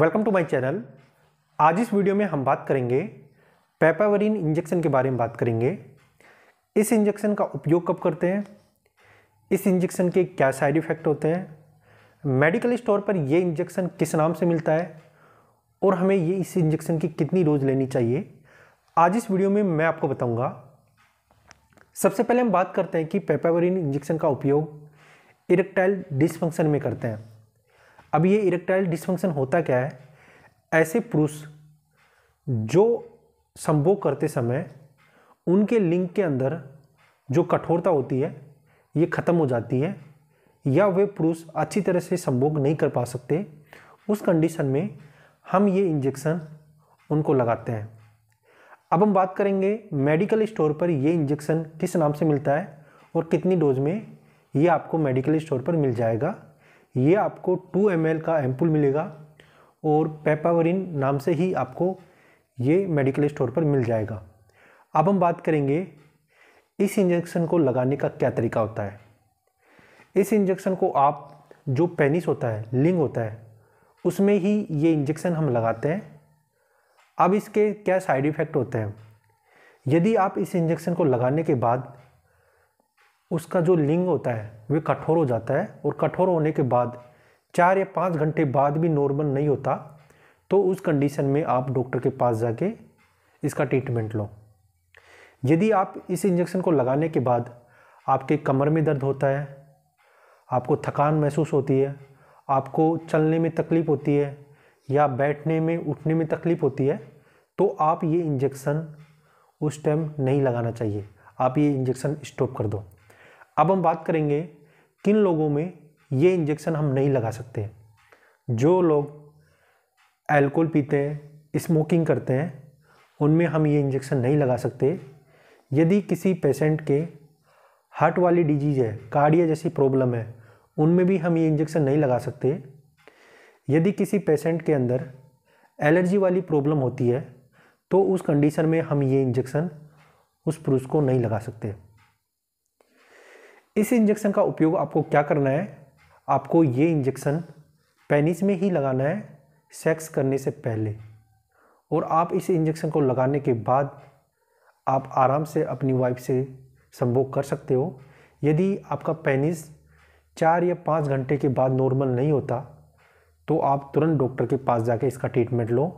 welcome to my channel आज इस video में हम बात करेंगे पेपावरीन इंजेक्शन के बारे में बात करेंगे इस इंजेक्शन का उपयोग कब करते हैं इस इंजेक्शन के क्या साइड इफ़ेक्ट होते हैं मेडिकल स्टोर पर यह इंजेक्शन किस नाम से मिलता है और हमें ये इस इंजेक्शन की कितनी डोज लेनी चाहिए आज इस वीडियो में मैं आपको बताऊँगा सबसे पहले हम बात करते हैं कि पेपावरीन इंजेक्शन का उपयोग इरेक्टाइल डिसफंक्शन में करते हैं अब ये इरेक्टाइल डिसफंक्शन होता क्या है ऐसे पुरुष जो संभोग करते समय उनके लिंग के अंदर जो कठोरता होती है ये ख़त्म हो जाती है या वे पुरुष अच्छी तरह से संभोग नहीं कर पा सकते उस कंडीशन में हम ये इंजेक्शन उनको लगाते हैं अब हम बात करेंगे मेडिकल स्टोर पर ये इंजेक्शन किस नाम से मिलता है और कितनी डोज में ये आपको मेडिकल स्टोर पर मिल जाएगा ये आपको 2 एम का एम्पुल मिलेगा और पेपावरिन नाम से ही आपको ये मेडिकल स्टोर पर मिल जाएगा अब हम बात करेंगे इस इंजेक्शन को लगाने का क्या तरीका होता है इस इंजेक्शन को आप जो पेनिस होता है लिंग होता है उसमें ही ये इंजेक्शन हम लगाते हैं अब इसके क्या साइड इफ़ेक्ट होते हैं यदि आप इस इंजेक्शन को लगाने के बाद उसका जो लिंग होता है वे कठोर हो जाता है और कठोर होने के बाद चार या पाँच घंटे बाद भी नॉर्मल नहीं होता तो उस कंडीशन में आप डॉक्टर के पास जाके इसका ट्रीटमेंट लो यदि आप इस इंजेक्शन को लगाने के बाद आपके कमर में दर्द होता है आपको थकान महसूस होती है आपको चलने में तकलीफ़ होती है या बैठने में उठने में तकलीफ़ होती है तो आप ये इंजेक्शन उस टाइम नहीं लगाना चाहिए आप ये इंजेक्शन स्टॉप कर दो अब हम बात करेंगे किन लोगों में ये इंजेक्शन हम नहीं लगा सकते जो लोग अल्कोहल पीते हैं स्मोकिंग करते हैं उनमें हम ये इंजेक्शन नहीं लगा सकते यदि किसी पेशेंट के हार्ट वाली डिजीज़ है कार्डिया जैसी प्रॉब्लम है उनमें भी हम ये इंजेक्शन नहीं लगा सकते यदि किसी पेशेंट के अंदर एलर्जी वाली प्रॉब्लम होती है तो उस कंडीशन में हम ये इंजेक्शन उस पुरुष को नहीं लगा सकते इस इंजेक्शन का उपयोग आपको क्या करना है आपको ये इंजेक्शन पेनिस में ही लगाना है सेक्स करने से पहले और आप इस इंजेक्शन को लगाने के बाद आप आराम से अपनी वाइफ से संभोग कर सकते हो यदि आपका पेनिस चार या पाँच घंटे के बाद नॉर्मल नहीं होता तो आप तुरंत डॉक्टर के पास जाके इसका ट्रीटमेंट लो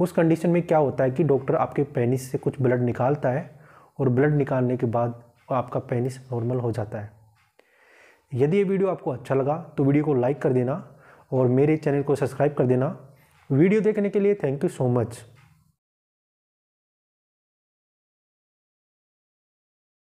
उस कंडीशन में क्या होता है कि डॉक्टर आपके पेनिस से कुछ ब्लड निकालता है और ब्लड निकालने के बाद और तो आपका पेनिस नॉर्मल हो जाता है यदि ये वीडियो आपको अच्छा लगा तो वीडियो को लाइक कर देना और मेरे चैनल को सब्सक्राइब कर देना वीडियो देखने के लिए थैंक यू सो मच